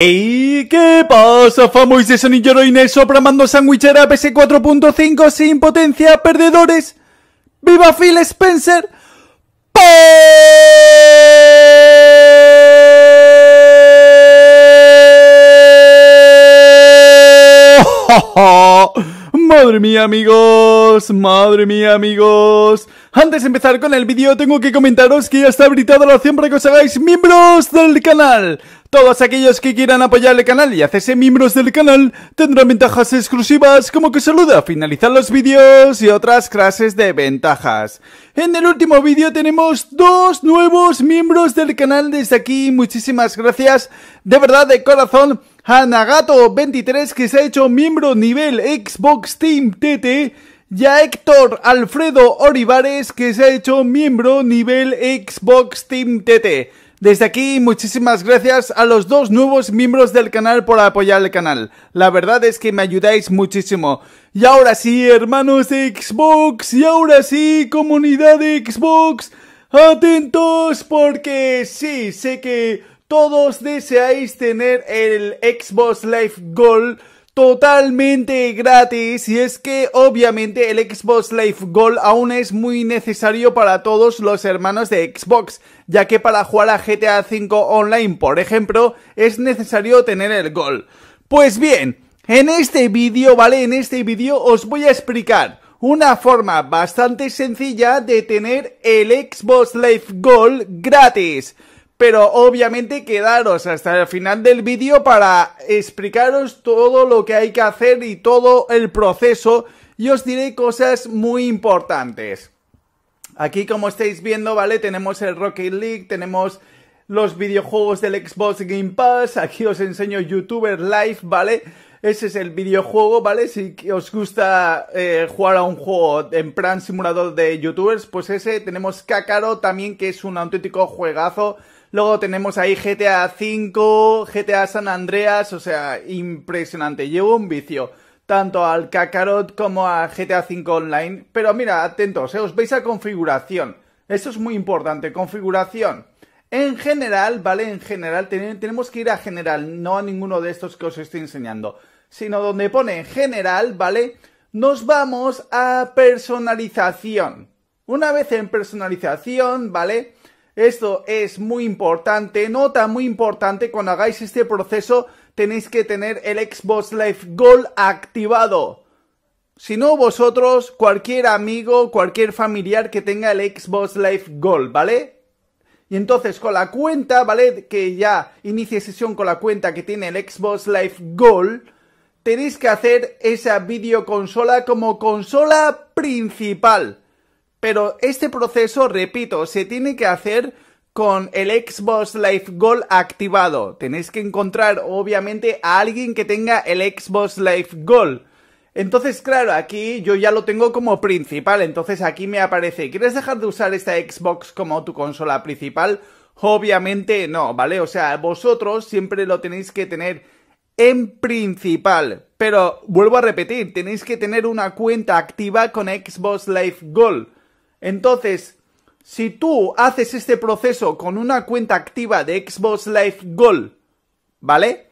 ¿Y qué pasa, famosos de Sonic Heroines programando sandwichera PS 4.5 sin potencia, perdedores? ¡Viva Phil Spencer! Madre mía amigos, madre mía amigos Antes de empezar con el vídeo tengo que comentaros que ya está habilitada la opción para que os hagáis miembros del canal todos aquellos que quieran apoyar el canal y hacerse miembros del canal tendrán ventajas exclusivas como que saluda, finalizar los vídeos y otras clases de ventajas. En el último vídeo tenemos dos nuevos miembros del canal desde aquí, muchísimas gracias, de verdad de corazón Hanagato23 que se ha hecho miembro nivel Xbox Team TT y a Héctor Alfredo Olivares que se ha hecho miembro nivel Xbox Team TT. Desde aquí muchísimas gracias a los dos nuevos miembros del canal por apoyar el canal. La verdad es que me ayudáis muchísimo. Y ahora sí, hermanos de Xbox, y ahora sí, comunidad de Xbox, atentos porque sí, sé que todos deseáis tener el Xbox Live Gold totalmente gratis y es que obviamente el Xbox Live Gold aún es muy necesario para todos los hermanos de Xbox, ya que para jugar a GTA V Online, por ejemplo, es necesario tener el Gold. Pues bien, en este vídeo, ¿vale? En este vídeo os voy a explicar una forma bastante sencilla de tener el Xbox Live Gold gratis pero obviamente quedaros hasta el final del vídeo para explicaros todo lo que hay que hacer y todo el proceso y os diré cosas muy importantes. Aquí como estáis viendo, ¿vale? Tenemos el Rocket League, tenemos los videojuegos del Xbox Game Pass, aquí os enseño YouTuber Live, ¿vale? Ese es el videojuego, ¿vale? Si os gusta eh, jugar a un juego en plan simulador de youtubers, pues ese tenemos Kakaro también, que es un auténtico juegazo Luego tenemos ahí GTA V, GTA San Andreas, o sea, impresionante. Llevo un vicio tanto al Kakarot como a GTA V Online. Pero mira, atentos, eh, os veis a configuración. Esto es muy importante, configuración. En general, ¿vale? En general, tenemos que ir a general, no a ninguno de estos que os estoy enseñando. Sino donde pone general, ¿vale? Nos vamos a personalización. Una vez en personalización, ¿vale? Esto es muy importante, nota muy importante, cuando hagáis este proceso tenéis que tener el Xbox Live Gold activado. Si no vosotros, cualquier amigo, cualquier familiar que tenga el Xbox Live Gold, ¿vale? Y entonces con la cuenta, ¿vale? Que ya inicie sesión con la cuenta que tiene el Xbox Live Gold, tenéis que hacer esa videoconsola como consola principal. Pero este proceso, repito, se tiene que hacer con el Xbox Live Gold activado. Tenéis que encontrar, obviamente, a alguien que tenga el Xbox Live Gold. Entonces, claro, aquí yo ya lo tengo como principal. Entonces aquí me aparece, ¿quieres dejar de usar esta Xbox como tu consola principal? Obviamente no, ¿vale? O sea, vosotros siempre lo tenéis que tener en principal. Pero vuelvo a repetir, tenéis que tener una cuenta activa con Xbox Live Gold. Entonces, si tú haces este proceso con una cuenta activa de Xbox Live Gold, ¿vale?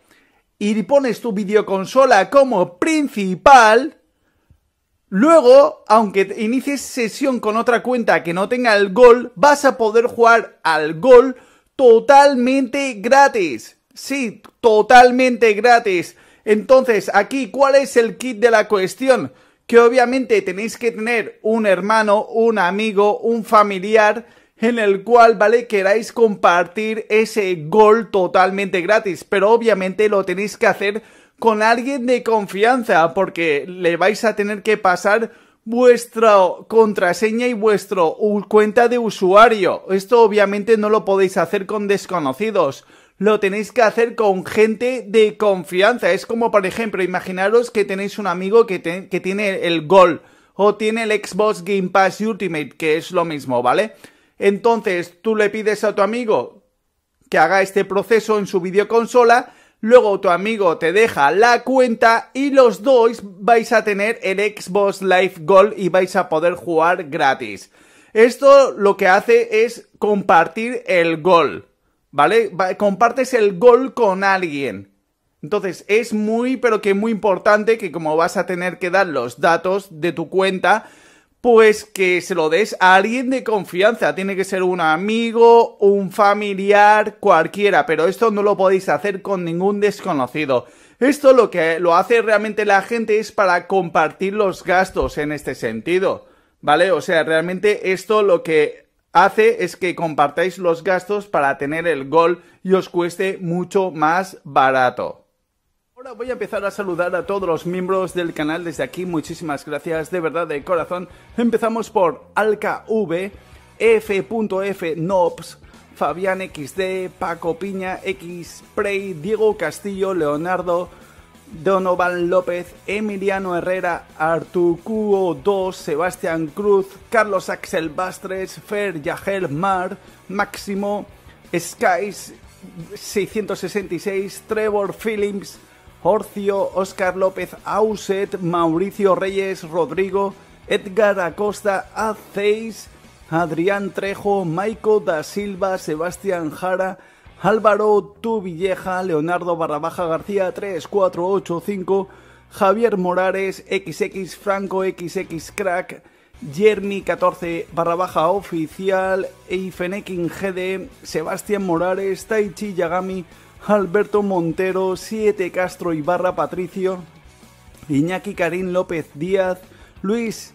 Y pones tu videoconsola como principal, luego, aunque inicies sesión con otra cuenta que no tenga el Gold, vas a poder jugar al Gold totalmente gratis. Sí, totalmente gratis. Entonces, aquí, ¿cuál es el kit de la cuestión? que obviamente tenéis que tener un hermano, un amigo, un familiar en el cual, ¿vale? Queráis compartir ese gol totalmente gratis, pero obviamente lo tenéis que hacer con alguien de confianza porque le vais a tener que pasar vuestra contraseña y vuestro cuenta de usuario. Esto obviamente no lo podéis hacer con desconocidos lo tenéis que hacer con gente de confianza. Es como, por ejemplo, imaginaros que tenéis un amigo que, tiene el Gol o tiene el Xbox Game Pass Ultimate, que es lo mismo, ¿vale? Entonces, tú le pides a tu amigo que haga este proceso en su videoconsola, luego tu amigo te deja la cuenta y los dos vais a tener el Xbox Live Gold y vais a poder jugar gratis. Esto lo que hace es compartir el gol. ¿vale? compartes el gol con alguien. Entonces, es muy, pero que muy importante que como vas a tener que dar los datos de tu cuenta, pues que se lo des a alguien de confianza. Tiene que ser un amigo, un familiar, cualquiera, pero esto no lo podéis hacer con ningún desconocido. Esto lo que lo hace realmente la gente es para compartir los gastos en este sentido. ¿Vale? O sea, realmente esto lo que hace es que compartáis los gastos para tener el gol y os cueste mucho más barato. Ahora voy a empezar a saludar a todos los miembros del canal desde aquí. Muchísimas gracias de verdad de corazón. Empezamos por AlcaV, F.F.Nobs, Fabián XD, Paco Piña, X Diego Castillo, Leonardo, Donovan López, Emiliano Herrera, Artucuo 2, Sebastián Cruz, Carlos Axel Bastres, Fer Yagel Mar, Máximo, Skies 666, Trevor Phillips, Orcio, Oscar López Auset, Mauricio Reyes, Rodrigo, Edgar Acosta, a Adrián Trejo, Maico da Silva, Sebastián Jara, Álvaro Tuvilleja, Leonardo Barrabaja García 3485, Javier Morales, XX Franco, XX Crack, Jeremy 14 Barrabaja Oficial, Eifenekin GD, Sebastián Morales, Taichi Yagami, Alberto Montero, 7 Castro Ibarra Patricio, Iñaki Karim López Díaz, Luis